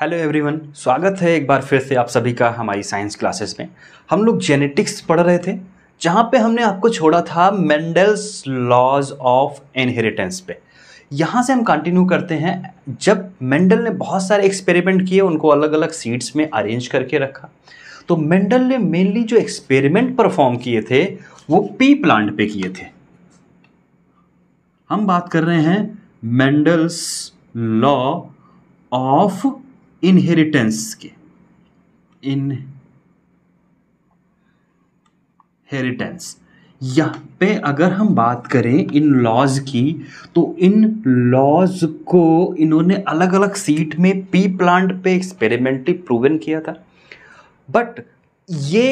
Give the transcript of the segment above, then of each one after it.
hello everyone स्वागत है एक बार फिर से आप सभी का हमारी साइंस क्लासेस में हम लोग जेनेटिक्स पढ़ रहे थे जहाँ पे हमने आपको छोड़ा था मेंडल्स लॉज ऑफ इनहेरिटेंस पे यहाँ से हम कंटिन्यू करते हैं जब मेंडल ने बहुत सारे एक्सपेरिमेंट किए उनको अलग अलग सीड्स में अरेंज करके रखा तो मेंडल ने मेनली जो एक्सपेरिमेंट परफॉर्म किए थे वो पी प्लांट पे किए थे हम बात कर रहे हैं मेंडल्स लॉ ऑफ इनहेरिटेंस के इन हेरिटेंस यहाँ पे अगर हम बात करें इन लॉज की तो इन लॉज को इन्होंने अलग अलग सीट में पी प्लांट पे एक्सपेरिमेंटली प्रूवन किया था बट ये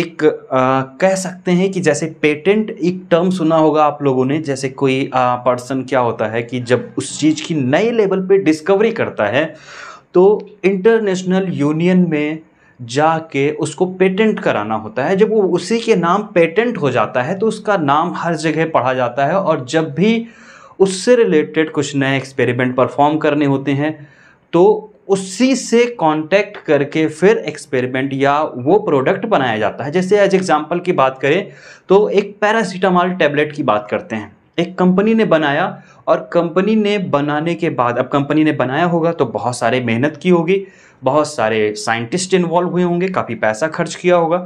एक आ, कह सकते हैं कि जैसे पेटेंट एक टर्म सुना होगा आप लोगों ने जैसे कोई पर्सन क्या होता है कि जब उस चीज़ की नए लेवल पे डिस्कवरी करता है तो इंटरनेशनल यूनियन में जाके उसको पेटेंट कराना होता है जब वो उसी के नाम पेटेंट हो जाता है तो उसका नाम हर जगह पढ़ा जाता है और जब भी उससे रिलेटेड कुछ नए एक्सपेरिमेंट परफॉर्म करने होते हैं तो उसी से कांटेक्ट करके फिर एक्सपेरिमेंट या वो प्रोडक्ट बनाया जाता है जैसे एज एग्जांपल की बात करें तो एक पैरासीटामॉल टैबलेट की बात करते हैं एक कंपनी ने बनाया और कंपनी ने बनाने के बाद अब कंपनी ने बनाया होगा तो बहुत सारे मेहनत की होगी बहुत सारे साइंटिस्ट इन्वॉल्व हुए होंगे काफ़ी पैसा खर्च किया होगा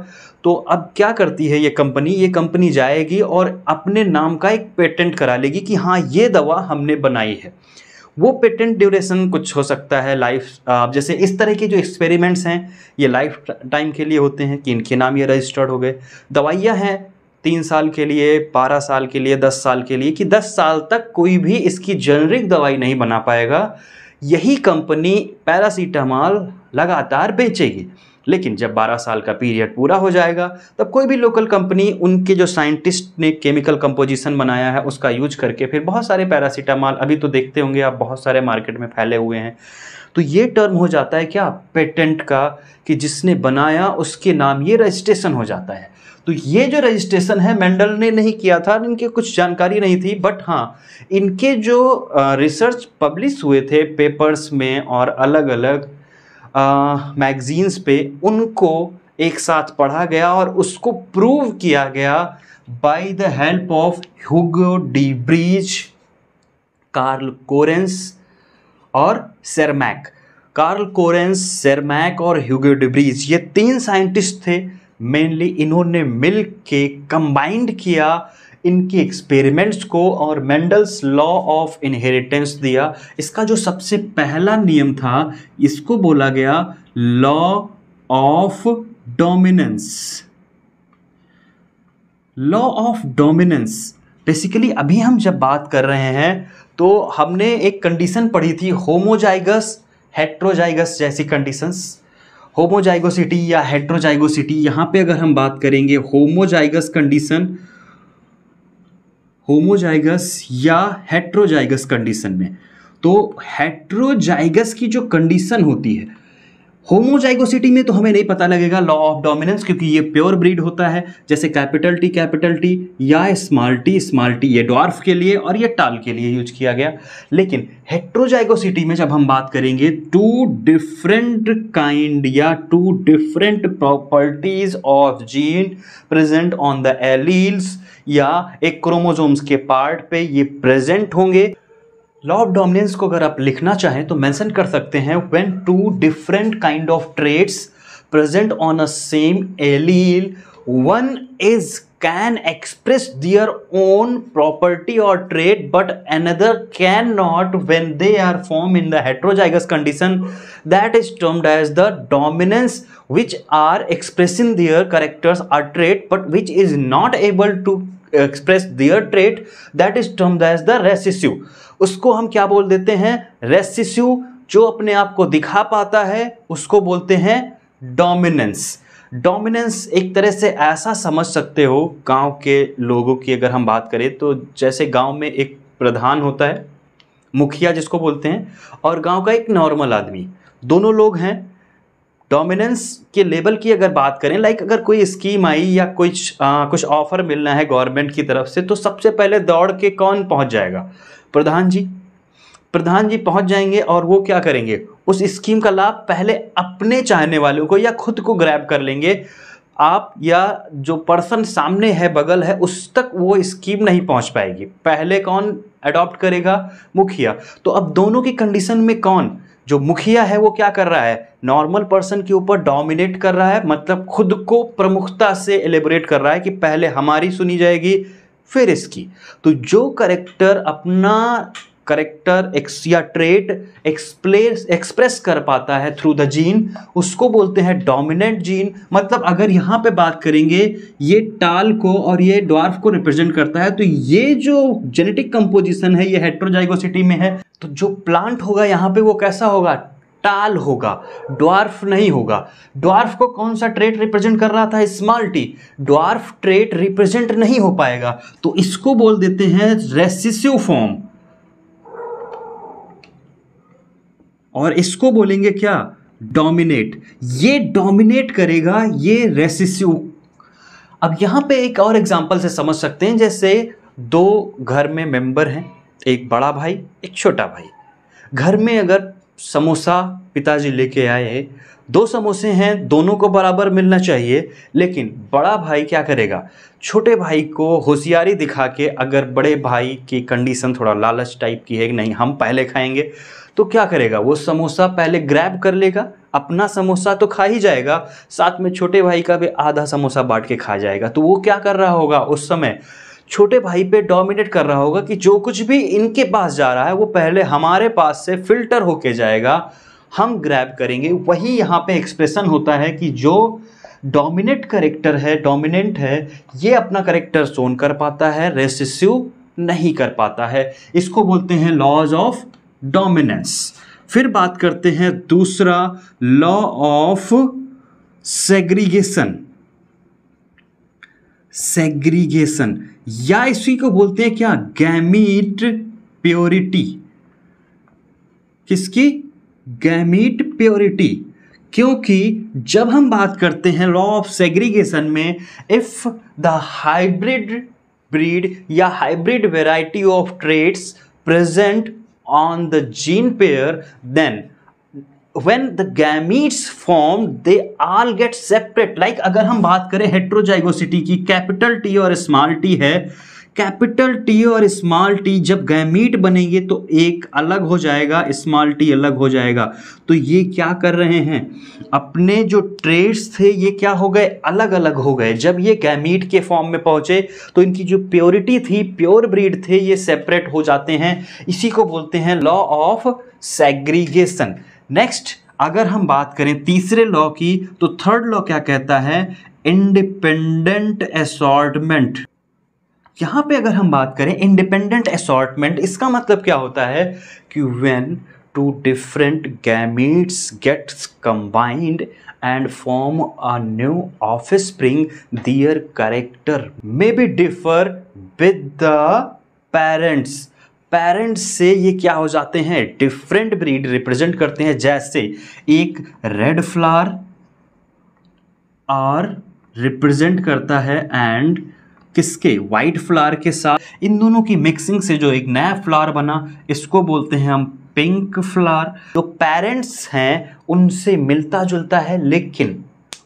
तो अब क्या करती है ये कंपनी ये कंपनी जाएगी और अपने नाम का एक पेटेंट करा लेगी कि हाँ ये दवा हमने बनाई है वो पेटेंट ड्यूरेशन कुछ हो सकता है लाइफ आप जैसे इस तरह के जो एक्सपेरिमेंट्स हैं ये लाइफ टाइम के लिए होते हैं कि इनके नाम ये रजिस्टर्ड हो गए दवाइयाँ हैं तीन साल के लिए बारह साल के लिए दस साल के लिए कि दस साल तक कोई भी इसकी जेनरिक दवाई नहीं बना पाएगा यही कंपनी पैरासीटामॉल लगातार बेचेगी लेकिन जब 12 साल का पीरियड पूरा हो जाएगा तब कोई भी लोकल कंपनी उनके जो साइंटिस्ट ने केमिकल कंपोजिशन बनाया है उसका यूज करके फिर बहुत सारे पैरासीटामॉल अभी तो देखते होंगे आप बहुत सारे मार्केट में फैले हुए हैं तो ये टर्म हो जाता है क्या पेटेंट का कि जिसने बनाया उसके नाम ये रजिस्ट्रेशन हो जाता है तो ये जो रजिस्ट्रेशन है मेंडल ने नहीं किया था इनके कुछ जानकारी नहीं थी बट हाँ इनके जो रिसर्च पब्लिश हुए थे पेपर्स में और अलग अलग मैगजीन्स पे उनको एक साथ पढ़ा गया और उसको प्रूव किया गया by the help of Hugo ब्रिज कार्ल कोरेंस और सेरमैक कार्ल कोरेंस सेरमैक और ह्यूगो डिब्रीज ये तीन साइंटिस्ट थे मेनली इन्होंने मिल के कंबाइंड किया इनके एक्सपेरिमेंट्स को और मेंडल्स लॉ ऑफ इनहेरिटेंस दिया इसका जो सबसे पहला नियम था इसको बोला गया law of dominance law of dominance basically अभी हम जब बात कर रहे हैं तो हमने एक कंडीशन पढ़ी थी होमोजाइगस हेट्रोजाइगस जैसी कंडीशंस होमोजाइगोसिटी या हेट्रोजाइगोसिटी यहां पे अगर हम बात करेंगे होमोजाइगस कंडीशन होमोजाइगस या हेट्रोजाइगस कंडीशन में तो हेट्रोजाइगस की जो कंडीशन होती है होमोजाइगोसिटी में तो हमें नहीं पता लगेगा लॉ ऑफ डोमिनेंस क्योंकि ये प्योर ब्रीड होता है जैसे कैपिटल टी कैपिटल टी या स्मॉल टी स्मॉल टी ये डॉर्फ के लिए और ये टाल के लिए यूज किया गया लेकिन हेट्रोजाइगोसिटी में जब हम बात करेंगे टू डिफरेंट काइंड या two different properties of gene present on the alleles या एक क्रोमोजोम्स के पार्ट पे ये प्रेजेंट होंगे लॉ ऑफ डोमिनेंस को अगर आप लिखना चाहें तो मेंशन कर सकते हैं when two different kind of traits present on a same allele one is can express their own property और trait but another can not when they are form in the heterozygous condition that is termed as the dominance which are expressing their characters or trait but which is not able to express their trait that is termed as the recessive उसको हम क्या बोल देते हैं रेसिस्यू जो अपने आप को दिखा पाता है उसको बोलते हैं डोमिनेंस डोमिनेंस एक तरह से ऐसा समझ सकते हो गांव के लोगों की अगर हम बात करें तो जैसे गांव में एक प्रधान होता है मुखिया जिसको बोलते हैं और गांव का एक नॉर्मल आदमी दोनों लोग हैं डोमिनेंस के लेवल की अगर बात करें लाइक अगर कोई स्कीम आई या कुछ आ, कुछ ऑफर मिलना है गवर्नमेंट की तरफ से तो सबसे पहले दौड़ के कौन पहुंच जाएगा प्रधान जी प्रधान जी पहुंच जाएंगे और वो क्या करेंगे उस स्कीम का लाभ पहले अपने चाहने वालों को या खुद को ग्रैब कर लेंगे आप या जो पर्सन सामने है बगल है उस तक वो स्कीम नहीं पहुंच पाएगी पहले कौन अडॉप्ट करेगा मुखिया तो अब दोनों की कंडीशन में कौन जो मुखिया है वो क्या कर रहा है नॉर्मल पर्सन के ऊपर डोमिनेट कर रहा है मतलब खुद को प्रमुखता से एलिब्रेट कर रहा है कि पहले हमारी सुनी जाएगी फिर इसकी तो जो करेक्टर अपना करेक्टर एक्स या ट्रेट एक्सप्लेस एक्सप्रेस कर पाता है थ्रू द जीन उसको बोलते हैं डोमिनेंट जीन मतलब अगर यहाँ पे बात करेंगे ये टाल को और ये ड्वार्फ को रिप्रेजेंट करता है तो ये जो जेनेटिक कंपोजिशन है ये हेट्रोजाइगोसिटी में है तो जो प्लांट होगा यहाँ पे वो कैसा होगा टाल होगा ड्वार्फ नहीं होगा ड्वार्फ को कौन सा ट्रेट रिप्रेजेंट कर रहा था small T dwarf trait represent नहीं हो पाएगा तो इसको बोल देते हैं रेसिसिव फॉर्म और इसको बोलेंगे क्या डोमिनेट ये डोमिनेट करेगा ये रेसिसिव अब यहां पे एक और एग्जांपल से समझ सकते हैं जैसे दो घर में मेंबर हैं एक बड़ा भाई एक छोटा भाई घर में अगर समोसा पिताजी लेके आए हैं दो समोसे हैं दोनों को बराबर मिलना चाहिए लेकिन बड़ा भाई क्या करेगा छोटे भाई को होशियारी दिखा के अगर बड़े भाई की कंडीशन थोड़ा लालच टाइप की है कि नहीं हम पहले खाएंगे तो क्या करेगा वो समोसा पहले ग्रैब कर लेगा अपना समोसा तो खा ही जाएगा साथ में छोटे भाई का भी आधा समोसा बांट के खा जाएगा तो वो क्या कर रहा होगा उस समय छोटे भाई पे डोमिनेट कर रहा होगा कि जो कुछ भी इनके पास जा रहा है वो पहले हमारे पास से फिल्टर होके जाएगा हम ग्रैब करेंगे वही यहाँ पे एक्सप्रेशन होता है कि जो डोमिनेट करेक्टर है डोमिनेंट है ये अपना करेक्टर सोन कर पाता है रेसिसिव नहीं कर पाता है इसको बोलते हैं लॉज ऑफ डोमिनेंस फिर बात करते हैं दूसरा लॉ ऑफ सेग्रीगेशन सेग्रीगेशन या इसी को बोलते हैं क्या गैमीट प्योरिटी किसकी गैमीट प्योरिटी क्योंकि जब हम बात करते हैं लॉ ऑफ सेग्रीगेशन में इफ़ द हाइब्रिड ब्रीड या hybrid variety of traits present on the gene pair then when the gametes form they all get separate like अगर हम बात करें हेट्रोजाइगोसिटी की कैपिटल टी और स्मॉल टी है capital T और स्मॉल टी जब गैमीट बनेंगे तो एक अलग हो जाएगा स्मॉल टी अलग हो जाएगा तो ये क्या कर रहे हैं अपने जो ट्रेड्स थे ये क्या हो गए अलग अलग हो गए जब ये गैमीट के फॉर्म में पहुंचे तो इनकी जो प्योरिटी थी प्योर ब्रीड थे ये सेपरेट हो जाते हैं इसी को बोलते हैं लॉ ऑफ सेग्रीगेशन नेक्स्ट अगर हम बात करें तीसरे लॉ की तो थर्ड लॉ क्या कहता है इंडिपेंडेंट असॉर्टमेंट यहां पे अगर हम बात करें इंडिपेंडेंट असॉर्टमेंट इसका मतलब क्या होता है कि when two different gametes gets combined and form a new offspring their character may be differ with the parents parents से ये क्या हो जाते हैं डिफरेंट ब्रीड रिप्रेजेंट करते हैं जैसे एक रेड फ्लावर आर रिप्रेजेंट करता है एंड किसके वाइट फ्लावर के साथ इन दोनों की मिक्सिंग से जो एक नया फ्लावर बना इसको बोलते हैं हम पिंक फ्लावर जो पेरेंट्स हैं उनसे मिलता जुलता है लेकिन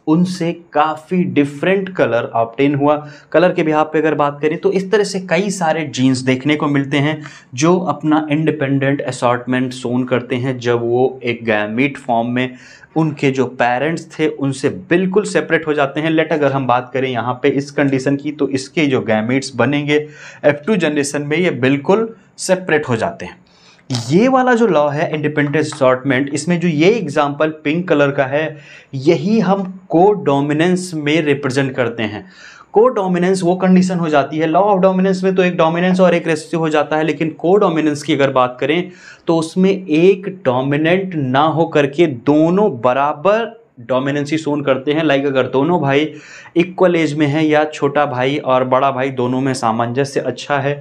उनसे काफ़ी डिफरेंट कलर ऑप्टेन हुआ कलर के बिहार पे अगर बात करें तो इस तरह से कई सारे जीन्स देखने को मिलते हैं जो अपना इंडिपेंडेंट असॉटमेंट सोन करते हैं जब वो एक गैमिट फॉर्म में उनके जो पेरेंट्स थे उनसे बिल्कुल सेपरेट हो जाते हैं लेट अगर हम बात करें यहाँ पे इस कंडीशन की तो इसके जो गैमीट्स बनेंगे एफ टू जनरेशन में ये बिल्कुल सेपरेट हो जाते हैं ये वाला जो लॉ है इंडिपेंडेंस असॉटमेंट इसमें जो ये एग्जाम्पल पिंक कलर का है यही हम को डोमिनेंस में रिप्रेजेंट करते हैं को डोमिनेंस वो कंडीशन हो जाती है लॉ ऑफ डोमिनेंस में तो एक डोमिनेंस और एक रेशियो हो जाता है लेकिन को डोमिनेंस की अगर बात करें तो उसमें एक डोमिनेंट ना हो करके दोनों बराबर डोमिनेंसी सोन करते हैं लाइक अगर दोनों भाई इक्वल एज में हैं या छोटा भाई और बड़ा भाई दोनों में सामंजस्य अच्छा है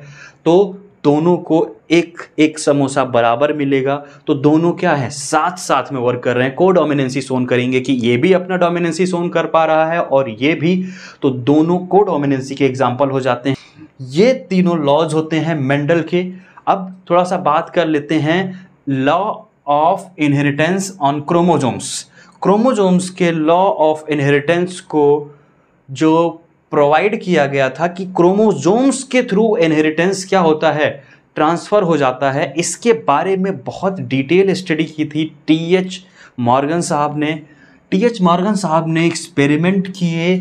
तो दोनों को एक एक समोसा बराबर मिलेगा तो दोनों क्या है साथ साथ में वर्क कर रहे हैं को डोमिनेंसी सोन करेंगे कि ये भी अपना डोमिनेंसी सोन कर पा रहा है और ये भी तो दोनों को डोमिनेंसी के एग्जाम्पल हो जाते हैं ये तीनों लॉज होते हैं मेंडल के अब थोड़ा सा बात कर लेते हैं law of inheritance on chromosomes chromosomes के लॉ ऑफ इनहेरिटेंस को जो प्रोवाइड किया गया था कि क्रोमोजोम्स के थ्रू इनहेरिटेंस क्या होता है ट्रांसफ़र हो जाता है इसके बारे में बहुत डिटेल स्टडी की थी टी एच मॉर्गन साहब ने टी एच मॉर्गन साहब ने एक्सपेरिमेंट किए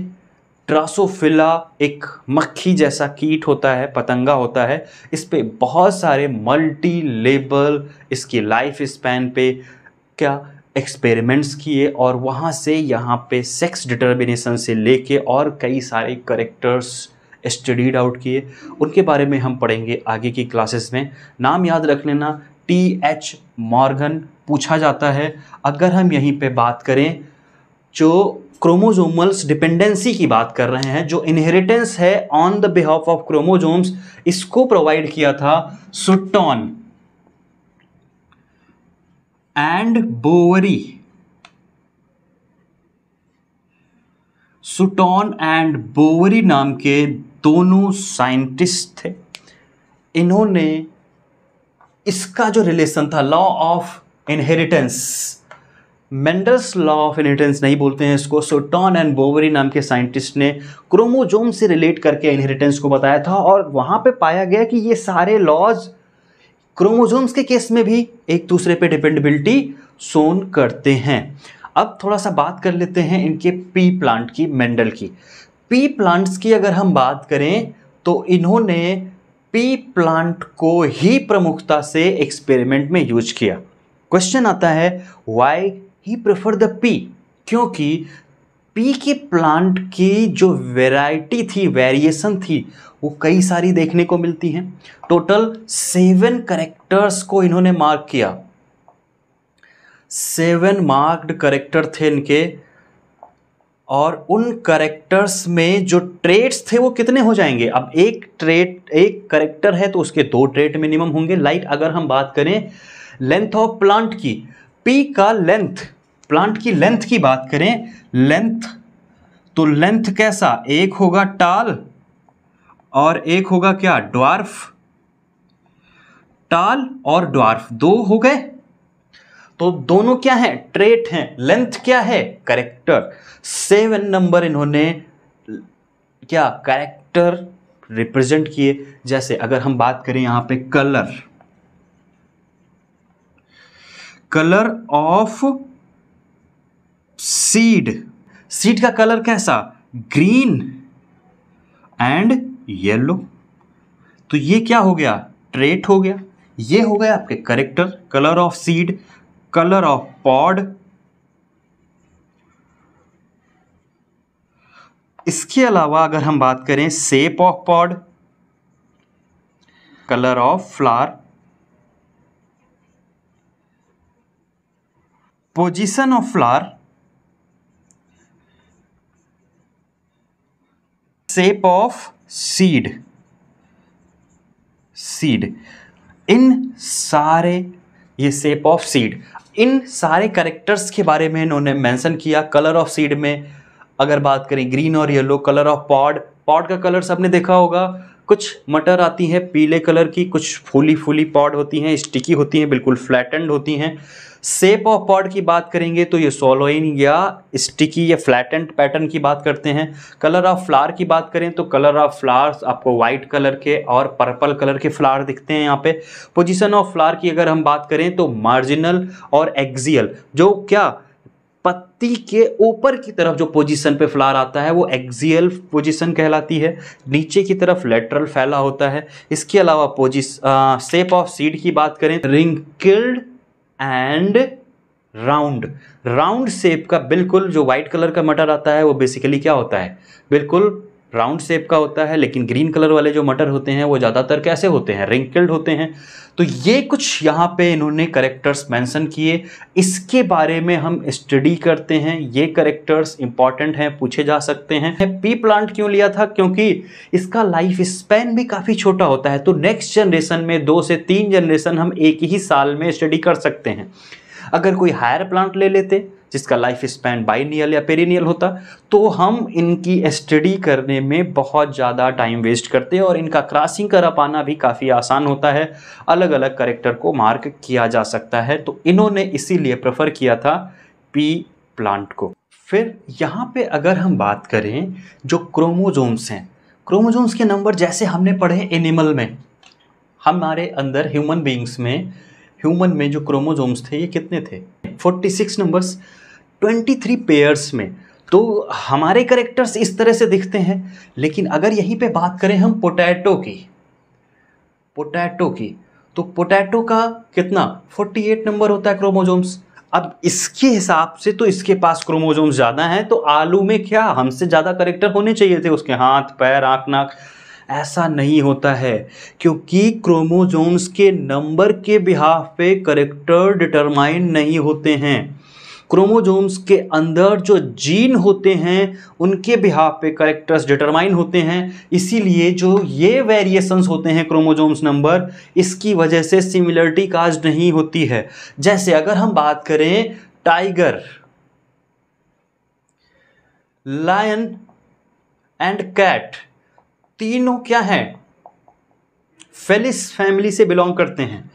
ट्रासोफिला एक मक्खी जैसा कीट होता है पतंगा होता है इस पर बहुत सारे मल्टी लेबल इसके लाइफ स्पैन पे क्या एक्सपेरिमेंट्स किए और वहाँ से यहाँ पे सेक्स डिटर्मिनेशन से लेके और कई सारे करेक्टर्स स्टडीड आउट किए उनके बारे में हम पढ़ेंगे आगे की क्लासेस में नाम याद रख लेना टी एच मॉर्गन पूछा जाता है अगर हम यहीं पे बात करें जो क्रोमोजोमल्स डिपेंडेंसी की बात कर रहे हैं जो इनहेरिटेंस है on the behalf of chromosomes इसको प्रोवाइड किया था Sutton and Boveri Sutton and Boveri नाम के दोनों साइंटिस्ट थे इन्होंने इसका जो रिलेशन था law of inheritance Mendel's law of inheritance नहीं बोलते हैं इसको सोटॉन एंड बोवरी नाम के साइंटिस्ट ने क्रोमोजोम से रिलेट करके इनहेरिटेंस को बताया था और वहां पे पाया गया कि ये सारे लॉज क्रोमोजोम्स के केस में भी एक दूसरे पे डिपेंडेबिलिटी सोन करते हैं अब थोड़ा सा बात कर लेते हैं इनके पी प्लांट की मेंडल की पी प्लांट्स की अगर हम बात करें तो इन्होंने पी प्लांट को ही प्रमुखता से एक्सपेरिमेंट में यूज किया क्वेश्चन आता है why he prefer the pea क्योंकि पी के प्लांट की जो वैरायटी थी वेरिएशन थी वो कई सारी देखने को मिलती हैं टोटल सेवन करेक्टर्स को इन्होंने मार्क किया सेवन मार्क्ड करेक्टर थे इनके और उन करेक्टर्स में जो ट्रेट्स थे वो कितने हो जाएंगे अब एक ट्रेट एक करेक्टर है तो उसके दो ट्रेट मिनिमम होंगे लाइक अगर हम बात करें लेंथ ऑफ प्लांट की पी का लेंथ प्लांट की लेंथ की बात करें लेंथ तो लेंथ कैसा एक होगा टाल और एक होगा क्या ड्वार्फ टाल और ड्वार्फ दो हो गए तो दोनों क्या है ट्रेट हैं लेंथ क्या है करेक्टर सेवन नंबर इन्होंने क्या करेक्टर रिप्रेजेंट किए जैसे अगर हम बात करें यहां पे colour colour of seed seed का कलर कैसा ग्रीन एंड येलो तो ये क्या हो गया ट्रेट हो गया ये हो गया आपके character colour of seed colour of pod इसके अलावा अगर हम बात करें shape of pod colour of flower position of flower shape of seed seed इन सारे ये सेप ऑफ सीड इन सारे करेक्टर्स के बारे में इन्होंने मेंशन किया कलर ऑफ सीड में अगर बात करें ग्रीन और yellow colour of pod pod का कलर सबने देखा होगा कुछ मटर आती हैं पीले कलर की कुछ फूली फूली पॉड होती हैं स्टिकी होती हैं बिल्कुल फ्लैटेंड होती हैं सेप ऑफ पॉड की बात करेंगे तो ये सोलोइन या स्टिकी या फ्लैटेंट पैटर्न की बात करते हैं कलर ऑफ फ्लावर की बात करें तो कलर ऑफ फ्लावर्स आपको वाइट कलर के और पर्पल कलर के फ्लावर दिखते हैं यहाँ पे पोजीशन ऑफ फ्लावर की अगर हम बात करें तो मार्जिनल और एक्जियल जो क्या पत्ती के ऊपर की तरफ जो पोजीशन पे फ्लावर आता है वो एक्सियल पोजीशन कहलाती है नीचे की तरफ लेटरल फैला होता है इसके अलावा पोजिस सेप ऑफ सीड की बात करें wrinkled and round round shape का बिल्कुल जो व्हाइट कलर का मटर आता है वो बेसिकली क्या होता है बिल्कुल राउंड शेप का होता है लेकिन ग्रीन कलर वाले जो मटर होते हैं वो ज़्यादातर कैसे होते हैं रिंकल्ड होते हैं तो ये कुछ यहाँ पे इन्होंने करेक्टर्स मेंशन किए इसके बारे में हम स्टडी करते हैं ये करेक्टर्स इंपॉर्टेंट हैं पूछे जा सकते हैं पी प्लांट क्यों लिया था क्योंकि इसका लाइफ स्पैन भी काफ़ी छोटा होता है तो नेक्स्ट जनरेशन में दो से तीन जनरेशन हम एक ही साल में स्टडी कर सकते हैं अगर कोई हायर प्लांट ले लेते जिसका लाइफ स्पैन बाइनियल या पेरिनियल होता तो हम इनकी स्टडी करने में बहुत ज़्यादा टाइम वेस्ट करते हैं और इनका क्रॉसिंग करा पाना भी काफ़ी आसान होता है अलग अलग करेक्टर को मार्क किया जा सकता है तो इन्होंने इसीलिए प्रेफर किया था पी प्लांट को फिर यहाँ पे अगर हम बात करें जो क्रोमोजोम्स हैं क्रोमोजोम्स के नंबर जैसे हमने पढ़े एनिमल में हमारे अंदर ह्यूमन बींग्स में ह्यूमन में जो क्रोमोजोम्स थे ये कितने थे 46 नंबर्स ट्वेंटी थ्री पेयर्स में तो हमारे करेक्टर्स इस तरह से दिखते हैं लेकिन अगर यहीं पे बात करें हम पोटैटो की पोटैटो की तो पोटैटो का कितना 48 नंबर होता है क्रोमोजोम्स अब इसके हिसाब से तो इसके पास क्रोमोजोम्स ज़्यादा हैं तो आलू में क्या हमसे ज़्यादा करेक्टर होने चाहिए थे उसके हाथ पैर आँख नाक ऐसा नहीं होता है क्योंकि क्रोमोजोम्स के नंबर के बिहाफ पे करेक्टर डिटरमाइन नहीं होते हैं क्रोमोजोम्स के अंदर जो जीन होते हैं उनके बिहाव पे करेक्टर्स डिटरमाइन होते हैं इसीलिए जो ये वेरिएशंस होते हैं क्रोमोजोम्स नंबर इसकी वजह से सिमिलरिटी काज नहीं होती है जैसे अगर हम बात करें टाइगर लायन एंड कैट तीनों क्या हैं फेलिस फैमिली से बिलोंग करते हैं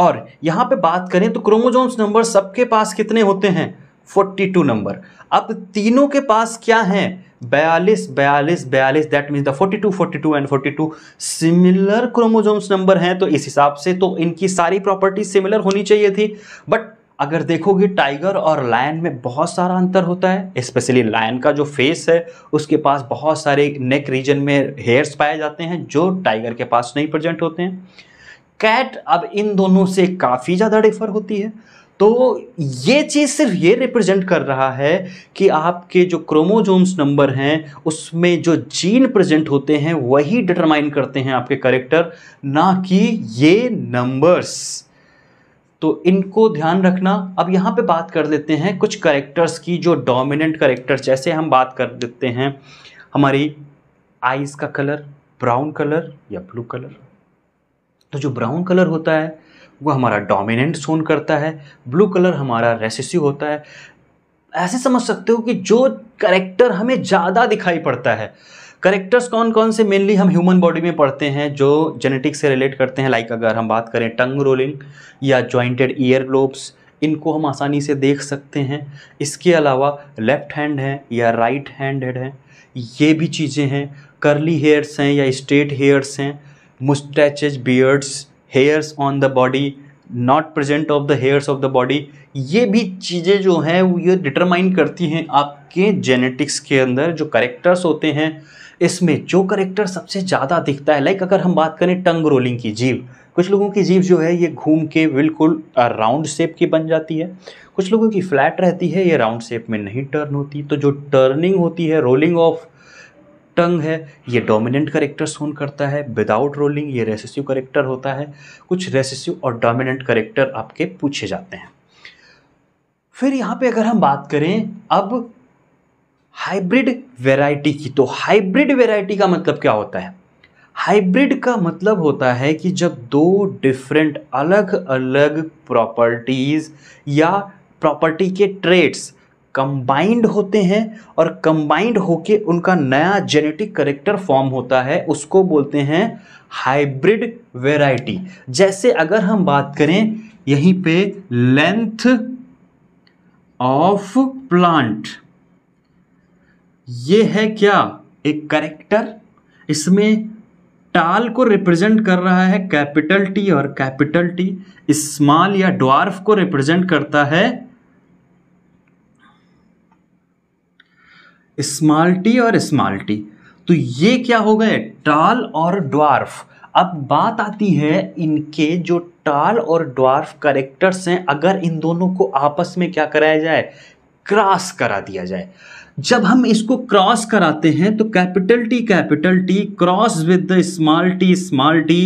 और यहाँ पे बात करें तो क्रोमोजोम्स नंबर सबके पास कितने होते हैं 42 नंबर अब तीनों के पास क्या हैं बयालीस बयालीस बयालीस that means the 42 42 and 42 similar chromosomes number हैं तो इस हिसाब से तो इनकी सारी प्रॉपर्टी सिमिलर होनी चाहिए थी बट अगर देखोगे टाइगर और लायन में बहुत सारा अंतर होता है स्पेशली लायन का जो फेस है उसके पास बहुत सारे नेक रीजन में हेयर्स पाए जाते हैं जो टाइगर के पास नहीं प्रजेंट होते हैं कैट अब इन दोनों से काफ़ी ज़्यादा डिफर होती है तो ये चीज़ सिर्फ ये रिप्रेजेंट कर रहा है कि आपके जो क्रोमोजोम्स नंबर हैं उसमें जो जीन प्रेजेंट होते हैं वही डिटरमाइन करते हैं आपके करेक्टर ना कि ये नंबर्स तो इनको ध्यान रखना अब यहाँ पे बात कर लेते हैं कुछ करेक्टर्स की जो डोमिनेंट करेक्टर्स जैसे हम बात कर लेते हैं हमारी आईज का कलर ब्राउन कलर या ब्लू कलर तो जो ब्राउन कलर होता है वो हमारा डोमिनेंट जोन करता है ब्लू कलर हमारा रेसेसिव होता है ऐसे समझ सकते हो कि जो करेक्टर हमें ज़्यादा दिखाई पड़ता है करेक्टर्स कौन कौन से मेनली हम ह्यूमन बॉडी में पढ़ते हैं जो जेनेटिक्स से रिलेट करते हैं लाइक अगर हम बात करें टंग रोलिंग या जॉइंटेड ईयर ग्लोब्स इनको हम आसानी से देख सकते हैं इसके अलावा लेफ़्ट हैंड है या राइट हैंड है ये भी चीज़ें हैं कर्ली हेयर्स हैं या स्ट्रेट हेयर्स हैं moustaches beards hairs on the body not present of the hairs of the body ये भी चीज़ें जो हैं वो ये डिटरमाइन करती हैं आपके जेनेटिक्स के अंदर जो करेक्टर्स होते हैं इसमें जो करेक्टर सबसे ज़्यादा दिखता है लाइक अगर हम बात करें टंग रोलिंग की जीव कुछ लोगों की जीव जो है ये घूम के बिल्कुल राउंड शेप की बन जाती है कुछ लोगों की फ्लैट रहती है ये राउंड शेप में नहीं टर्न होती तो जो टर्निंग होती है रोलिंग ऑफ टंग है ये डोमिनेंट करेक्टर सोन करता है विदाउट रोलिंग ये रेसिसिव करेक्टर होता है कुछ रेसिसिव और डोमिनेंट करेक्टर आपके पूछे जाते हैं फिर यहाँ पे अगर हम बात करें अब हाइब्रिड वेराइटी की तो हाइब्रिड वेराइटी का मतलब क्या होता है हाइब्रिड का मतलब होता है कि जब दो डिफरेंट अलग अलग प्रॉपर्टीज़ या प्रॉपर्टी के ट्रेड्स कंबाइंड होते हैं और कंबाइंड होके उनका नया जेनेटिक करेक्टर फॉर्म होता है उसको बोलते हैं हाइब्रिड वेराइटी जैसे अगर हम बात करें यहीं पे लेंथ ऑफ प्लांट ये है क्या एक करेक्टर इसमें टाल को रिप्रेजेंट कर रहा है कैपिटल टी और कैपिटल टी स्मॉल या ड्वार्फ को रिप्रेजेंट करता है स्मॉल टी और स्मॉल टी तो ये क्या हो गए टाल और ड्वार्फ अब बात आती है इनके जो टाल और ड्वार्फ करेक्टर्स हैं अगर इन दोनों को आपस में क्या कराया जाए क्रॉस करा दिया जाए जब हम इसको क्रॉस कराते हैं तो capital T capital T cross with the small T small T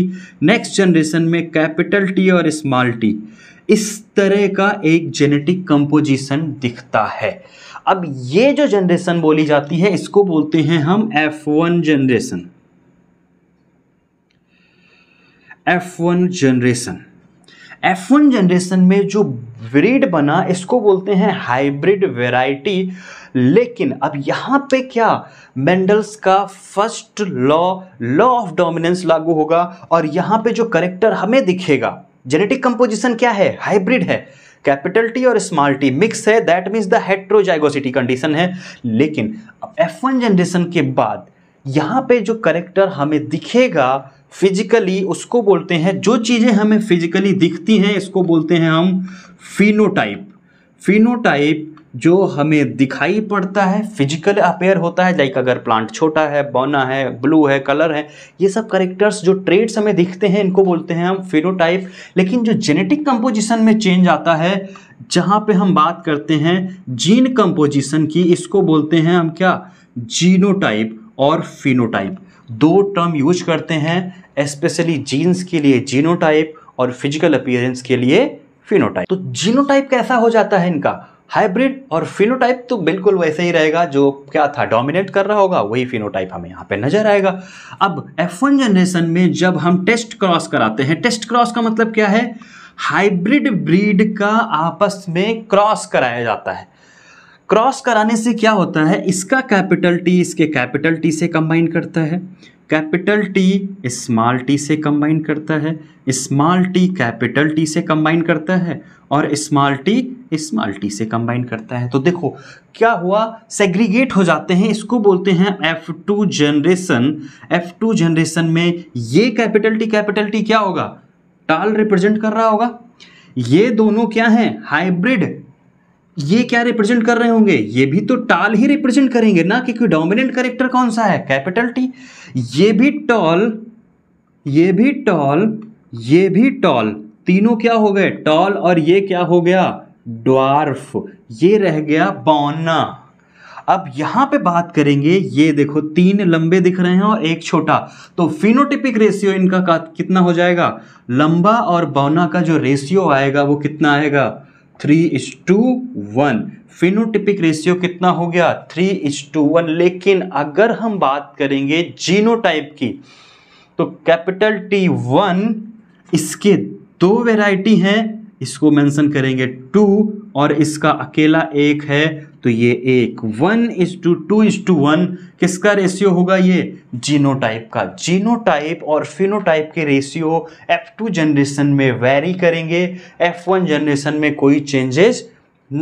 next generation में कैपिटल टी और स्मॉल टी इस तरह का एक जेनेटिक कंपोजिशन दिखता है अब ये जो जनरेशन बोली जाती है इसको बोलते हैं हम F one generation F one generation F one generation में जो ब्रीड बना इसको बोलते हैं हाइब्रिड वेराइटी लेकिन अब यहां पे क्या मेंडल्स का first law law of dominance लागू होगा और यहां पे जो करेक्टर हमें दिखेगा जेनेटिक कंपोजिशन क्या है हाइब्रिड है कैपिटल टी और स्मॉल टी मिक्स है that means the heterozygosity condition है लेकिन एफ वन जनरेशन के बाद यहाँ पे जो करेक्टर हमें दिखेगा फिजिकली उसको बोलते हैं जो चीज़ें हमें फिजिकली दिखती हैं इसको बोलते हैं हम फिनोटाइप फिनोटाइप जो हमें दिखाई पड़ता है फिजिकल अपेयर होता है लाइक अगर प्लांट छोटा है बौना है ब्लू है कलर है ये सब करेक्टर्स जो ट्रेड्स हमें दिखते हैं इनको बोलते हैं हम फिनोटाइप लेकिन जो जेनेटिक कंपोजिशन में चेंज आता है जहाँ पे हम बात करते हैं जीन कंपोजिशन की इसको बोलते हैं हम क्या जीनोटाइप और फिनोटाइप दो टर्म यूज करते हैं स्पेशली जीन्स के लिए जीनोटाइप और फिजिकल अपियरेंस के लिए फिनोटाइप तो जीनोटाइप कैसा हो जाता है इनका हाइब्रिड और फिनोटाइप तो बिल्कुल वैसे ही रहेगा जो क्या था डोमिनेट कर रहा होगा वही फिनोटाइप हमें यहाँ पे नजर आएगा अब एफ वन जनरेशन में जब हम टेस्ट क्रॉस कराते हैं टेस्ट क्रॉस का मतलब क्या है हाइब्रिड ब्रीड का आपस में क्रॉस कराया जाता है क्रॉस कराने से क्या होता है इसका कैपिटल टी इसके कैपिटल टी से कंबाइन करता है कैपिटल टी स्मॉल टी से कंबाइन करता है स्मॉल टी कैपिटल टी से कंबाइन करता है और स्मॉल टी स्मॉल टी से कंबाइन करता है तो देखो क्या हुआ सेग्रीगेट हो जाते हैं इसको बोलते हैं F two generation F two generation में ये कैपिटल टी कैपिटल टी क्या होगा टाल रिप्रेजेंट कर रहा होगा ये दोनों क्या हैं हाइब्रिड ये क्या रिप्रेजेंट कर रहे होंगे ये भी तो टॉल ही रिप्रेजेंट करेंगे ना क्योंकि डोमिनेंट करेक्टर कौन सा है कैपिटल टी ये भी टॉल ये भी टॉल ये भी टॉल तीनों क्या हो गए टॉल और ये क्या हो गया ड्वार्फ ये रह गया बौना अब यहां पे बात करेंगे ये देखो तीन लंबे दिख रहे हैं और एक छोटा तो फिनोटिपिक रेशियो इनका कितना हो जाएगा लंबा और बौना का जो रेशियो आएगा वो कितना आएगा three is to one phenotypic ratio कितना हो गया थ्री इज टू वन लेकिन अगर हम बात करेंगे जीनोटाइप की तो कैपिटल टी वन इसके दो वेराइटी हैं इसको मेंशन करेंगे टू और इसका अकेला एक है तो ये एक one is to two two to to किसका रेशियो होगा ये जीनोटाइप का जीनोटाइप और फिनोटाइप के रेशियो एफ टू जनरेशन में वेरी करेंगे एफ वन जनरेशन में कोई चेंजेस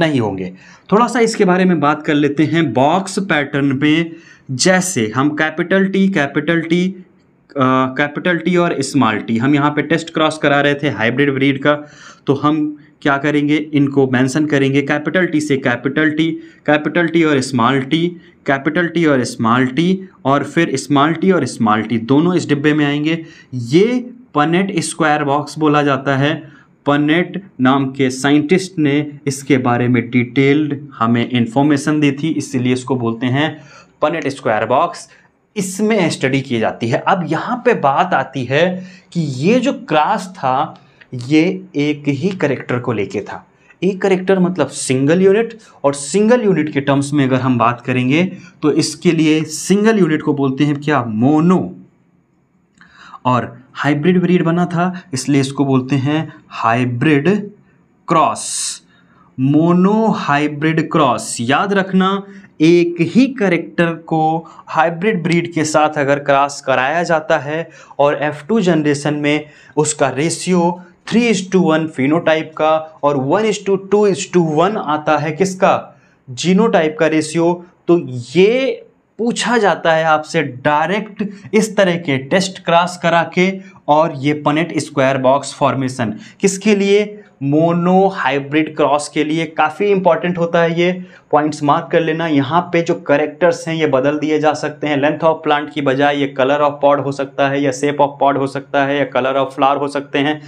नहीं होंगे थोड़ा सा इसके बारे में बात कर लेते हैं बॉक्स पैटर्न में जैसे हम capital T capital T capital T और स्मॉल टी हम यहाँ पे टेस्ट क्रॉस करा रहे थे हाइब्रिड ब्रीड का तो हम क्या करेंगे इनको मेंशन करेंगे कैपिटल टी से कैपिटल टी कैपिटल टी और स्मॉल टी कैपिटल टी और स्मॉल टी और फिर स्मॉल टी और स्मॉल टी दोनों इस डिब्बे में आएंगे ये पनेट स्क्वायर बॉक्स बोला जाता है पनेट नाम के साइंटिस्ट ने इसके बारे में डिटेल्ड हमें इंफॉर्मेशन दी थी इसलिए इसको बोलते हैं पनेट स्क्वायर बॉक्स इसमें स्टडी की जाती है अब यहाँ पे बात आती है कि ये जो क्लास था ये एक ही करेक्टर को लेके था एक करेक्टर मतलब सिंगल यूनिट और सिंगल यूनिट के टर्म्स में अगर हम बात करेंगे तो इसके लिए सिंगल यूनिट को बोलते हैं क्या मोनो और हाइब्रिड ब्रीड बना था इसलिए इसको बोलते हैं hybrid cross monohybrid cross याद रखना एक ही करेक्टर को हाइब्रिड ब्रीड के साथ अगर क्रॉस कराया जाता है और एफ टू जनरेशन में उसका ratio three is to one phenotype का और one is to two two to to one है किसका जीनोटाइप का रेशियो तो ये पूछा जाता है आपसे डायरेक्ट इस तरह के टेस्ट क्रॉस करा के और ये पनेट स्क्वायर बॉक्स फॉर्मेशन किसके लिए मोनो हाइब्रिड क्रॉस के लिए काफ़ी इंपॉर्टेंट होता है ये पॉइंट्स मार्क कर लेना यहाँ पे जो करेक्टर्स हैं ये बदल दिए जा सकते हैं लेंथ ऑफ प्लांट की बजाय ये कलर ऑफ पॉड हो सकता है या शेप ऑफ पॉड हो सकता है या कलर ऑफ फ्लावर हो सकते हैं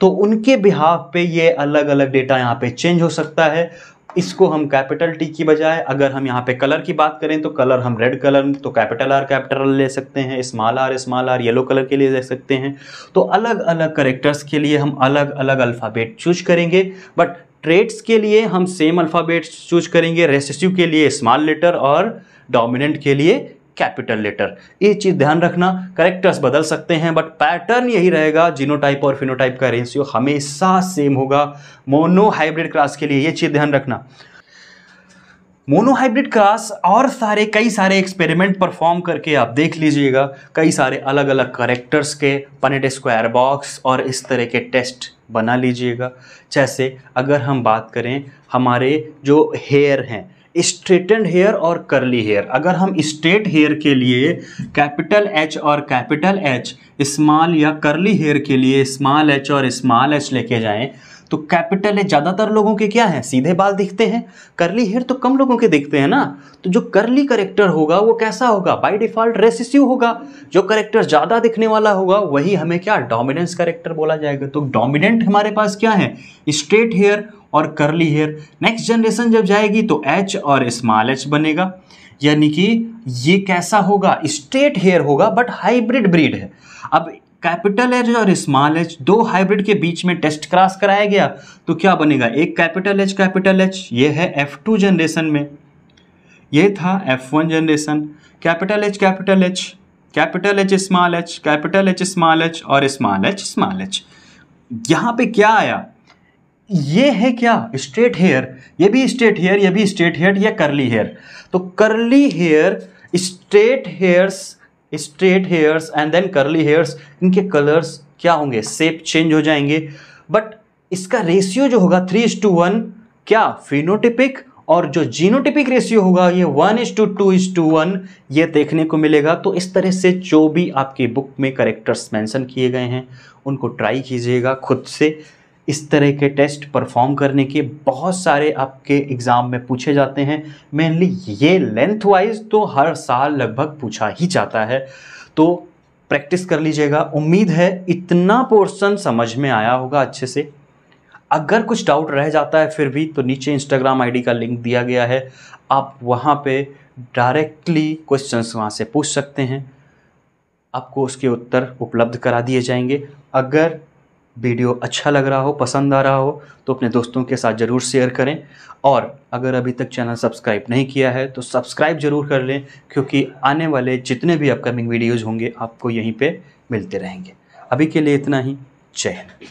तो उनके बिहाव पे ये अलग अलग डेटा यहाँ पे चेंज हो सकता है इसको हम कैपिटल टी की बजाय अगर हम यहाँ पे कलर की बात करें तो कलर हम रेड कलर तो कैपिटल आर कैपिटल ले सकते हैं small R small R yellow colour के लिए ले सकते हैं तो अलग अलग करेक्टर्स के लिए हम अलग अलग अल्फ़ाबेट चूज करेंगे बट ट्रेड्स के लिए हम सेम अल्फ़ाबेट चूज करेंगे रेसिस्यू के लिए स्मॉल लेटर और डोमिनेंट के लिए कैपिटल लेटर ये चीज़ ध्यान रखना करेक्टर्स बदल सकते हैं बट पैटर्न यही रहेगा जीनोटाइप और फिनोटाइप का रेशियो हमेशा सेम होगा मोनोहाइब्रिड क्रास क्लास के लिए ये चीज़ ध्यान रखना मोनोहाइब्रिड क्रास और सारे कई सारे एक्सपेरिमेंट परफॉर्म करके आप देख लीजिएगा कई सारे अलग अलग करेक्टर्स के पनेट स्क्वायर बॉक्स और इस तरह के टेस्ट बना लीजिएगा जैसे अगर हम बात करें हमारे जो हेयर हैं स्ट्रेटेंड हेयर और करली हेयर अगर हम स्ट्रेट हेयर के लिए कैपिटल एच और कैपिटल एच स्मॉल या करली हेयर के लिए स्मॉल एच और स्मॉल एच लेके जाएं तो कैपिटल है ज़्यादातर लोगों के क्या है सीधे बाल दिखते हैं करली हेयर तो कम लोगों के दिखते हैं ना तो जो करली करेक्टर होगा वो कैसा होगा बाई डिफ़ॉल्ट रेसिसिव होगा जो करेक्टर ज़्यादा दिखने वाला होगा वही हमें क्या डोमिनेंस करेक्टर बोला जाएगा तो डोमिनेंट हमारे पास क्या है स्ट्रेट हेयर और करली हेयर नेक्स्ट जनरेशन जब जाएगी तो एच और स्मॉल एच बनेगा यानी कि ये कैसा होगा स्ट्रेट हेयर होगा बट हाइब्रिड ब्रीड है अब कैपिटल एच और स्मॉल एच दो हाइब्रिड के बीच में टेस्ट क्रॉस कराया गया तो क्या बनेगा एक कैपिटल एच कैपिटल एच ये है एफ टू जनरेशन में ये था F one generation capital H capital H capital H small H capital H small H और स्मॉल एच स्मॉल एच यहाँ पे क्या आया ये है क्या स्ट्रेट हेयर ये भी स्ट्रेट हेयर ये भी स्ट्रेट हेयर या करली हेयर तो curly hair straight hairs straight hairs and then curly hairs इनके कलर्स क्या होंगे सेप चेंज हो जाएंगे बट इसका रेशियो जो होगा थ्री इज टू वन क्या फिनोटिपिक और जो जीनोटिपिक रेशियो होगा ये one is to two two to to one देखने को मिलेगा तो इस तरह से जो भी आपके बुक में करेक्टर्स मेंशन किए गए हैं उनको ट्राई कीजिएगा खुद से इस तरह के टेस्ट परफॉर्म करने के बहुत सारे आपके एग्ज़ाम में पूछे जाते हैं मेनली ये लेंथ वाइज तो हर साल लगभग पूछा ही जाता है तो प्रैक्टिस कर लीजिएगा उम्मीद है इतना पोर्शन समझ में आया होगा अच्छे से अगर कुछ डाउट रह जाता है फिर भी तो नीचे इंस्टाग्राम आईडी का लिंक दिया गया है आप वहाँ पे डायरेक्टली क्वेश्चंस वहाँ से पूछ सकते हैं आपको उसके उत्तर उपलब्ध करा दिए जाएंगे अगर वीडियो अच्छा लग रहा हो पसंद आ रहा हो तो अपने दोस्तों के साथ ज़रूर शेयर करें और अगर अभी तक चैनल सब्सक्राइब नहीं किया है तो सब्सक्राइब ज़रूर कर लें क्योंकि आने वाले जितने भी अपकमिंग वीडियोज़ होंगे आपको यहीं पर मिलते रहेंगे अभी के लिए इतना ही जय हिंद